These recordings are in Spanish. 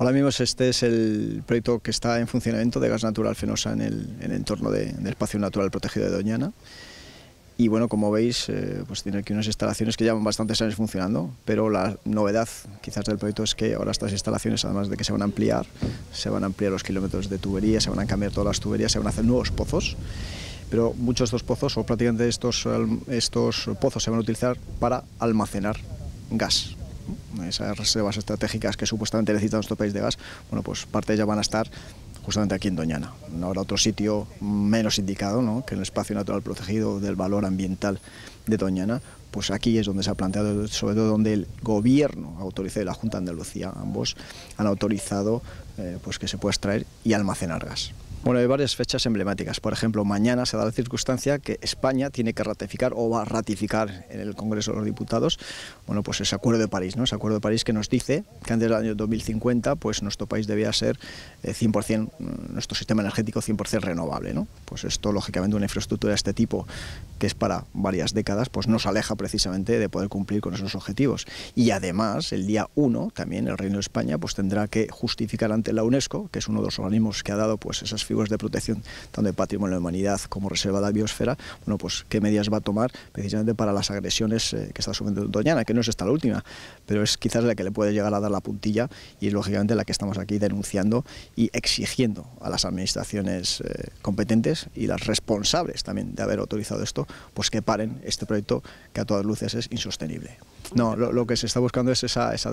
Ahora mismo este es el proyecto que está en funcionamiento de gas natural fenosa en el, entorno del espacio natural protegido de Doñana. Y bueno, como veis, eh, pues tiene aquí unas instalaciones que llevan bastantes años funcionando, pero la novedad quizás del proyecto es que ahora estas instalaciones, además de que se van a ampliar, se van a ampliar los kilómetros de tubería, se van a cambiar todas las tuberías, se van a hacer nuevos pozos, pero muchos de estos pozos o prácticamente estos pozos se van a utilizar para almacenar gas esas reservas estratégicas que supuestamente necesitan nuestro país de gas, bueno, pues parte de ellas van a estar justamente aquí en Doñana. No habrá otro sitio menos indicado ¿no? que el espacio natural protegido del valor ambiental de Doñana, pues aquí es donde se ha planteado, sobre todo donde el gobierno autorizado y la Junta de Andalucía, ambos, han autorizado eh, pues que se pueda extraer y almacenar gas. Bueno, hay varias fechas emblemáticas. Por ejemplo, mañana se da la circunstancia que España tiene que ratificar o va a ratificar en el Congreso de los Diputados, bueno, pues ese Acuerdo de París, ¿no? Ese Acuerdo de París que nos dice que antes del año 2050, pues nuestro país debía ser 100%, eh, nuestro sistema energético 100% renovable, ¿no? Pues esto, lógicamente, una infraestructura de este tipo que es para varias décadas, pues nos aleja precisamente de poder cumplir con esos objetivos. Y además, el día 1, también el Reino de España, pues tendrá que justificar ante la UNESCO, que es uno de los organismos que ha dado pues esas figuras de protección, tanto de patrimonio de la humanidad como reserva de la biosfera, bueno, pues qué medidas va a tomar precisamente para las agresiones eh, que está sufriendo Doñana, que no es esta la última, pero es quizás la que le puede llegar a dar la puntilla y es lógicamente la que estamos aquí denunciando y exigiendo a las administraciones eh, competentes y las responsables también de haber autorizado esto, pues que paren este proyecto que a todas luces es insostenible. No, lo, que se está buscando es esa, esa,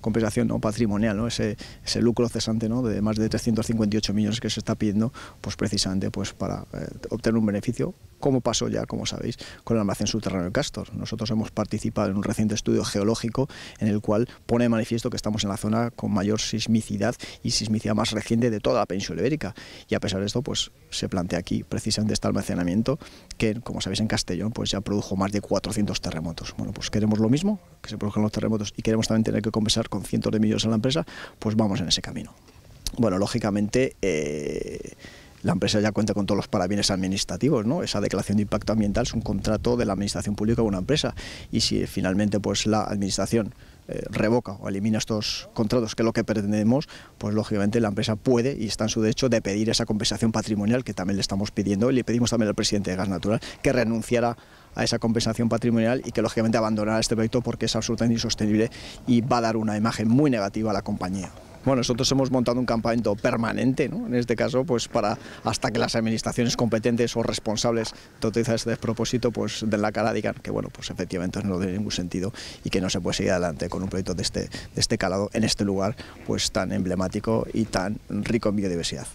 compensación ¿no? patrimonial, ¿no? Ese, ese lucro cesante ¿no? de más de 358 millones que se está pidiendo pues precisamente pues, para eh, obtener un beneficio como pasó ya, como sabéis, con el almacén subterráneo de Castor. Nosotros hemos participado en un reciente estudio geológico en el cual pone de manifiesto que estamos en la zona con mayor sismicidad y sismicidad más reciente de toda la península ibérica. Y a pesar de esto, pues se plantea aquí precisamente este almacenamiento que, como sabéis, en Castellón pues ya produjo más de 400 terremotos. Bueno, pues queremos lo mismo, que se produzcan los terremotos y queremos también tener que compensar con cientos de millones a la empresa, pues vamos en ese camino. Bueno, lógicamente... Eh, la empresa ya cuenta con todos los parabienes administrativos, ¿no? Esa declaración de impacto ambiental es un contrato de la administración pública con una empresa y si finalmente pues la administración eh, revoca o elimina estos contratos, que es lo que pretendemos, pues lógicamente la empresa puede y está en su derecho de pedir esa compensación patrimonial que también le estamos pidiendo y le pedimos también al presidente de Gas Natural que renunciara a esa compensación patrimonial y que lógicamente abandonara este proyecto porque es absolutamente insostenible y va a dar una imagen muy negativa a la compañía. Bueno, nosotros hemos montado un campamento permanente, en este caso, pues para hasta que las administraciones competentes o responsables utilizar este despropósito pues, de la cara digan que, bueno, pues efectivamente no tiene ningún sentido y que no se puede seguir adelante con un proyecto de este, de este calado en este lugar pues tan emblemático y tan rico en biodiversidad.